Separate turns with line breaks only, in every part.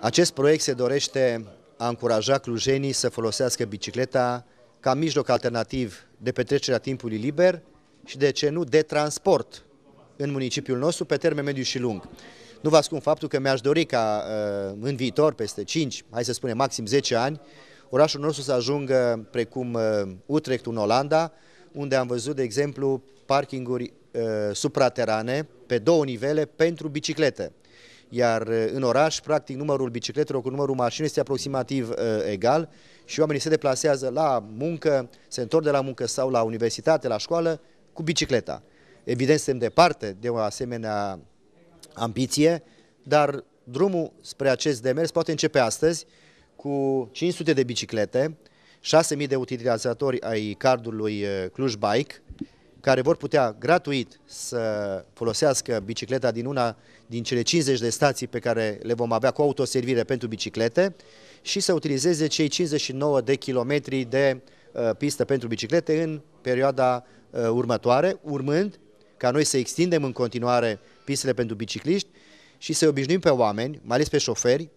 Acest proiect se dorește a încuraja clujenii să folosească bicicleta ca mijloc alternativ de petrecerea timpului liber și, de ce nu, de transport în municipiul nostru pe termen mediu și lung. Nu vă ascund faptul că mi-aș dori ca uh, în viitor, peste 5, hai să spunem maxim 10 ani, orașul nostru să ajungă precum uh, Utrecht în Olanda, unde am văzut, de exemplu, parkinguri uh, supraterane pe două nivele pentru biciclete iar uh, în oraș, practic, numărul bicicletelor cu numărul mașinii este aproximativ uh, egal și oamenii se deplasează la muncă, se întorc de la muncă sau la universitate, la școală, cu bicicleta. Evident, suntem departe de o asemenea ambiție, dar drumul spre acest demers poate începe astăzi cu 500 de biciclete, 6.000 de utilizatori ai cardului uh, Cluj Bike, care vor putea gratuit să folosească bicicleta din una din cele 50 de stații pe care le vom avea cu autoservire pentru biciclete și să utilizeze cei 59 de kilometri de uh, pistă pentru biciclete în perioada uh, următoare, urmând ca noi să extindem în continuare pistele pentru bicicliști și să obișnuim pe oameni, mai ales pe șoferi,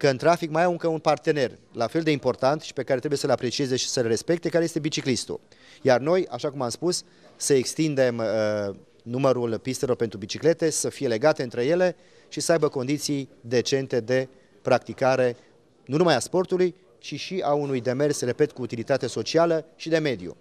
că în trafic mai au încă un partener la fel de important și pe care trebuie să-l aprecieze și să-l respecte, care este biciclistul. Iar noi, așa cum am spus, să extindem uh, numărul pistelor pentru biciclete, să fie legate între ele și să aibă condiții decente de practicare nu numai a sportului, ci și a unui demers, repet, cu utilitate socială și de mediu.